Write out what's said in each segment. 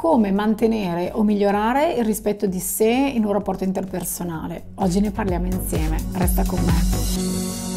come mantenere o migliorare il rispetto di sé in un rapporto interpersonale. Oggi ne parliamo insieme, resta con me.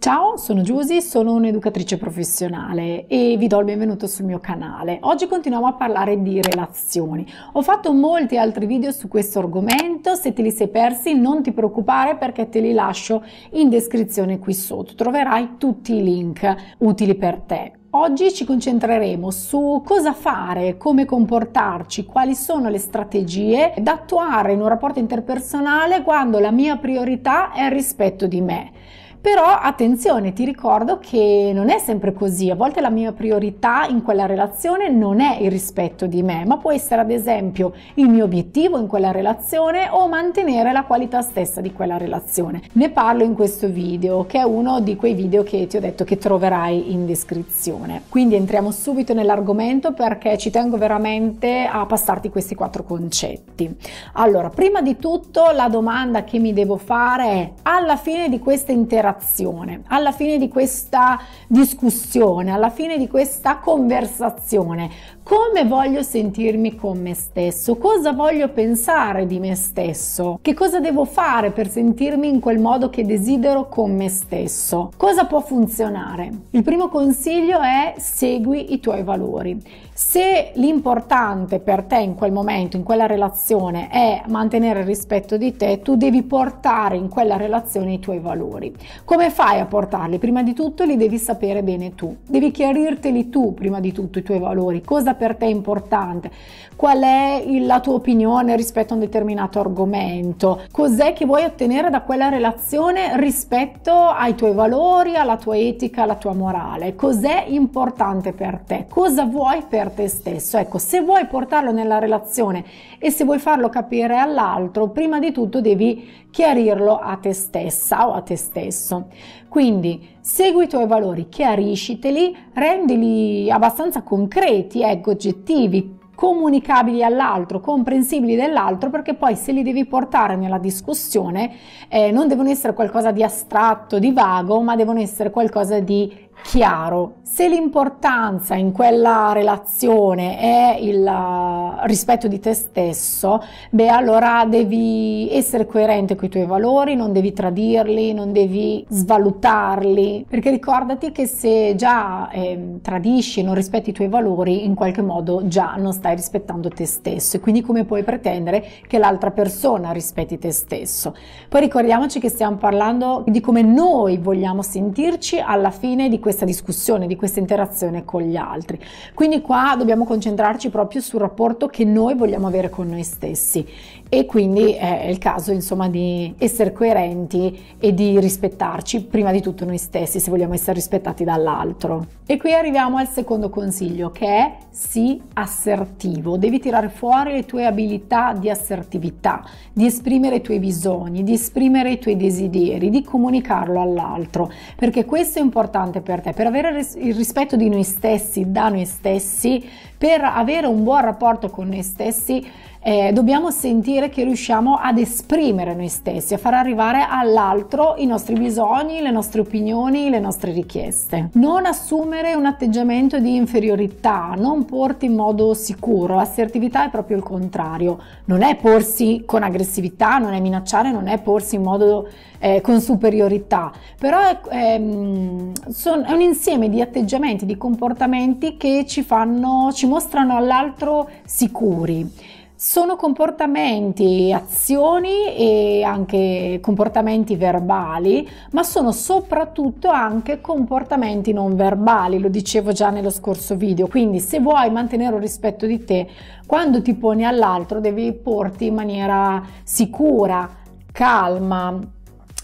Ciao, sono Giusy, sono un'educatrice professionale e vi do il benvenuto sul mio canale. Oggi continuiamo a parlare di relazioni. Ho fatto molti altri video su questo argomento, se te li sei persi non ti preoccupare perché te li lascio in descrizione qui sotto. Troverai tutti i link utili per te. Oggi ci concentreremo su cosa fare, come comportarci, quali sono le strategie da attuare in un rapporto interpersonale quando la mia priorità è il rispetto di me. Però attenzione, ti ricordo che non è sempre così, a volte la mia priorità in quella relazione non è il rispetto di me, ma può essere ad esempio il mio obiettivo in quella relazione o mantenere la qualità stessa di quella relazione. Ne parlo in questo video, che è uno di quei video che ti ho detto che troverai in descrizione. Quindi entriamo subito nell'argomento perché ci tengo veramente a passarti questi quattro concetti. Allora, prima di tutto la domanda che mi devo fare è alla fine di questa interazione, dichiarazione, alla fine di questa discussione, alla fine di questa conversazione, come voglio sentirmi con me stesso, cosa voglio pensare di me stesso, che cosa devo fare per sentirmi in quel modo che desidero con me stesso, cosa può funzionare. Il primo consiglio è segui i tuoi valori. Se l'importante per te in quel momento, in quella relazione, è mantenere il rispetto di te, tu devi portare in quella relazione i tuoi valori. Come fai a portarli? Prima di tutto li devi sapere bene tu, devi chiarirteli tu prima di tutto i tuoi valori, cosa per te è importante, qual è la tua opinione rispetto a un determinato argomento, cos'è che vuoi ottenere da quella relazione rispetto ai tuoi valori, alla tua etica, alla tua morale, cos'è importante per te, cosa vuoi per te stesso. Ecco, se vuoi portarlo nella relazione e se vuoi farlo capire all'altro, prima di tutto devi chiarirlo a te stessa o a te stesso stesso. Quindi segui i tuoi valori, chiarisciteli, rendili abbastanza concreti, ecco, oggettivi, comunicabili all'altro, comprensibili dell'altro, perché poi se li devi portare nella discussione eh, non devono essere qualcosa di astratto, di vago, ma devono essere qualcosa di chiaro. Se l'importanza in quella relazione è il eh, rispetto di te stesso, beh allora devi essere coerente con i tuoi valori, non devi tradirli, non devi svalutarli, perché ricordati che se già eh, tradisci, non rispetti i tuoi valori, in qualche modo già non stai rispettando te stesso e quindi come puoi pretendere che l'altra persona rispetti te stesso. Poi ricordiamoci che stiamo parlando di come noi vogliamo sentirci alla fine di questo questa discussione, di questa interazione con gli altri. Quindi qua dobbiamo concentrarci proprio sul rapporto che noi vogliamo avere con noi stessi e quindi è il caso insomma di essere coerenti e di rispettarci prima di tutto noi stessi se vogliamo essere rispettati dall'altro. E qui arriviamo al secondo consiglio che è sii assertivo, devi tirare fuori le tue abilità di assertività, di esprimere i tuoi bisogni, di esprimere i tuoi desideri, di comunicarlo all'altro, perché questo è importante per per te, per avere il rispetto di noi stessi, da noi stessi, per avere un buon rapporto con noi stessi eh, dobbiamo sentire che riusciamo ad esprimere noi stessi, a far arrivare all'altro i nostri bisogni, le nostre opinioni, le nostre richieste. Non assumere un atteggiamento di inferiorità, non porti in modo sicuro, assertività è proprio il contrario, non è porsi con aggressività, non è minacciare, non è porsi in modo eh, con superiorità, però è, ehm, è, è, un insieme di atteggiamenti, di comportamenti che ci fanno, ci mostrano all'altro sicuri. Sono comportamenti, azioni e anche comportamenti verbali, ma sono soprattutto anche comportamenti non verbali, lo dicevo già nello scorso video, quindi se vuoi mantenere il rispetto di te, quando ti poni all'altro devi porti in maniera sicura, calma,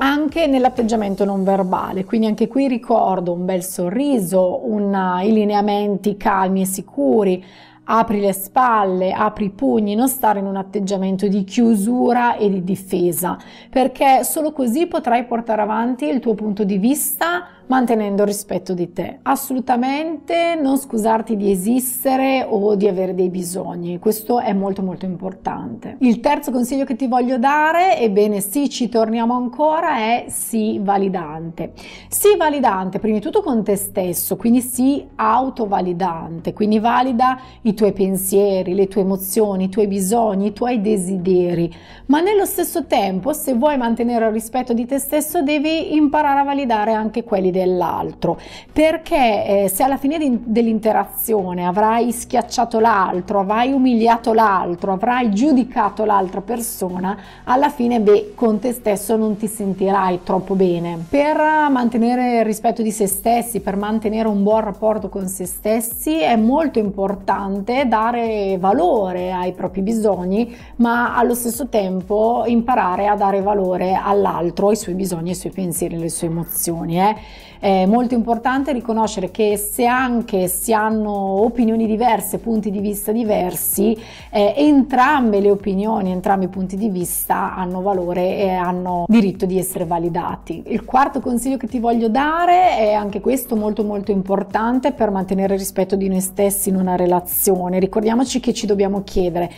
anche nell'atteggiamento non verbale, quindi anche qui ricordo un bel sorriso, una, i lineamenti calmi e sicuri, apri le spalle, apri i pugni, non stare in un atteggiamento di chiusura e di difesa, perché solo così potrai portare avanti il tuo punto di vista mantenendo il rispetto di te. Assolutamente non scusarti di esistere o di avere dei bisogni, questo è molto molto importante. Il terzo consiglio che ti voglio dare, ebbene sì, ci torniamo ancora, è sii validante. Sii validante prima di tutto con te stesso, quindi sii autovalidante, quindi valida i tuoi tuoi pensieri, le tue emozioni, i tuoi bisogni, i tuoi desideri, ma nello stesso tempo se vuoi mantenere il rispetto di te stesso devi imparare a validare anche quelli dell'altro, perché eh, se alla fine di, dell'interazione avrai schiacciato l'altro, avrai umiliato l'altro, avrai giudicato l'altra persona, alla fine beh, con te stesso non ti sentirai troppo bene. Per mantenere il rispetto di se stessi, per mantenere un buon rapporto con se stessi è molto importante importante dare valore ai propri bisogni, ma allo stesso tempo imparare a dare valore all'altro, ai suoi bisogni, ai suoi pensieri, alle sue emozioni. Eh. È molto importante riconoscere che se anche si hanno opinioni diverse, punti di vista diversi, eh, entrambe le opinioni, entrambi i punti di vista hanno valore e hanno diritto di essere validati. Il quarto consiglio che ti voglio dare è anche questo molto molto importante per mantenere il rispetto di noi stessi in una relazione situazione, ricordiamoci che ci dobbiamo chiedere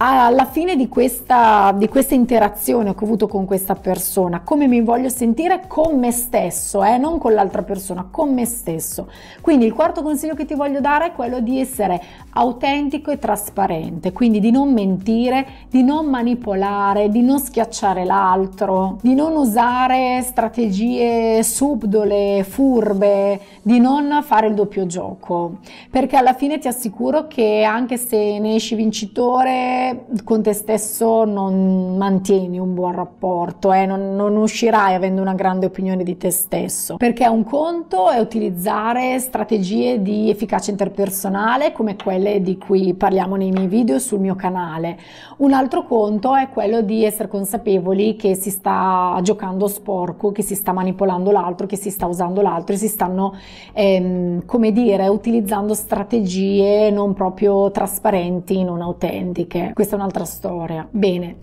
Ah, alla fine di questa, di questa, interazione che ho avuto con questa persona, come mi voglio sentire con me stesso, eh? non con l'altra persona, con me stesso. Quindi il quarto consiglio che ti voglio dare è quello di essere autentico e trasparente, quindi di non mentire, di non manipolare, di non schiacciare l'altro, di non usare strategie subdole, furbe, di non fare il doppio gioco, perché alla fine ti assicuro che anche se ne esci vincitore, con te stesso non mantieni un buon rapporto, eh, non, non uscirai avendo una grande opinione di te stesso, perché un conto è utilizzare strategie di efficacia interpersonale come quelle di cui parliamo nei miei video sul mio canale, un altro conto è quello di essere consapevoli che si sta giocando sporco, che si sta manipolando l'altro, che si sta usando l'altro, e si stanno, ehm, come dire, utilizzando strategie non proprio trasparenti, non autentiche questa è un'altra storia. Bene.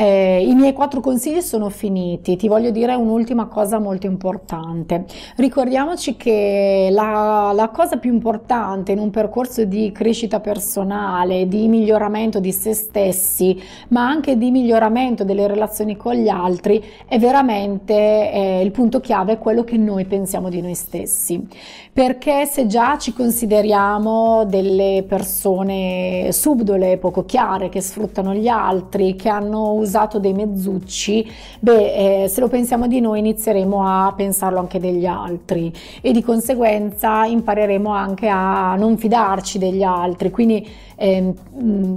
Eh, I miei quattro consigli sono finiti, ti voglio dire un'ultima cosa molto importante. Ricordiamoci che la, la cosa più importante in un percorso di crescita personale, di miglioramento di se stessi, ma anche di miglioramento delle relazioni con gli altri, è veramente eh, il punto chiave, è quello che noi pensiamo di noi stessi. Perché se già ci consideriamo delle persone subdole, poco chiare, che sfruttano gli altri, che hanno usato usato dei mezzucci, beh, eh, se lo pensiamo di noi inizieremo a pensarlo anche degli altri e di conseguenza impareremo anche a non fidarci degli altri. Quindi eh,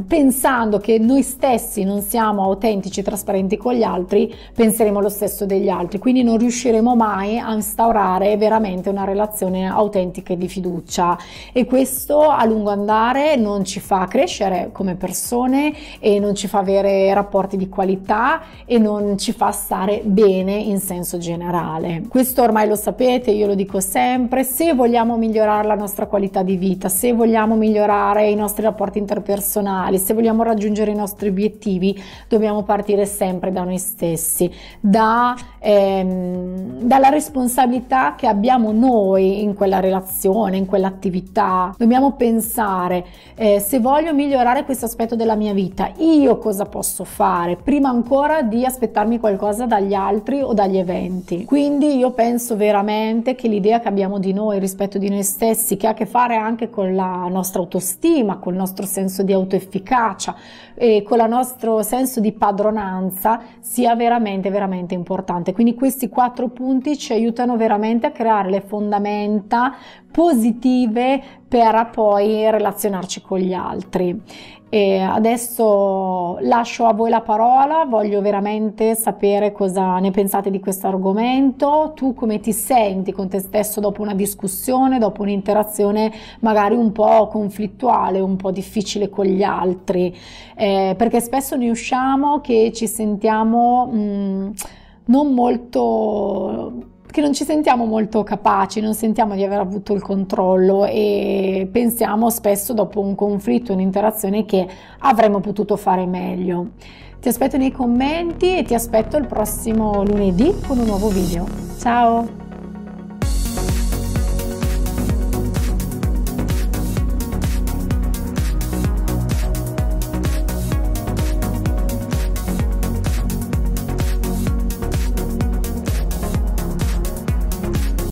pensando che noi stessi non siamo autentici e trasparenti con gli altri, penseremo lo stesso degli altri. Quindi non riusciremo mai a instaurare veramente una relazione autentica e di fiducia. E questo a lungo andare non ci fa crescere come persone e non ci fa avere rapporti di qualità qualità e non ci fa stare bene in senso generale. Questo ormai lo sapete, io lo dico sempre, se vogliamo migliorare la nostra qualità di vita, se vogliamo migliorare i nostri rapporti interpersonali, se vogliamo raggiungere i nostri obiettivi, dobbiamo partire sempre da noi stessi, da, ehm, dalla responsabilità che abbiamo noi in quella relazione, in quell'attività. Dobbiamo pensare, eh, se voglio migliorare questo aspetto della mia vita, io cosa posso fare? prima ancora di aspettarmi qualcosa dagli altri o dagli eventi. Quindi io penso veramente che l'idea che abbiamo di noi rispetto di noi stessi, che ha a che fare anche con la nostra autostima, col nostro senso di autoefficacia e con il nostro senso di padronanza, sia veramente, veramente importante. Quindi questi quattro punti ci aiutano veramente a creare le fondamenta positive per poi relazionarci con gli altri. E adesso lascio a voi la parola, voglio veramente sapere cosa ne pensate di questo argomento, tu come ti senti con te stesso dopo una discussione, dopo un'interazione magari un po' conflittuale, un po' difficile con gli altri, eh, perché spesso ne usciamo che ci sentiamo mh, mm, non molto che non ci sentiamo molto capaci, non sentiamo di aver avuto il controllo e pensiamo spesso dopo un conflitto, un'interazione che avremmo potuto fare meglio. Ti aspetto nei commenti e ti aspetto il prossimo lunedì con un nuovo video. Ciao!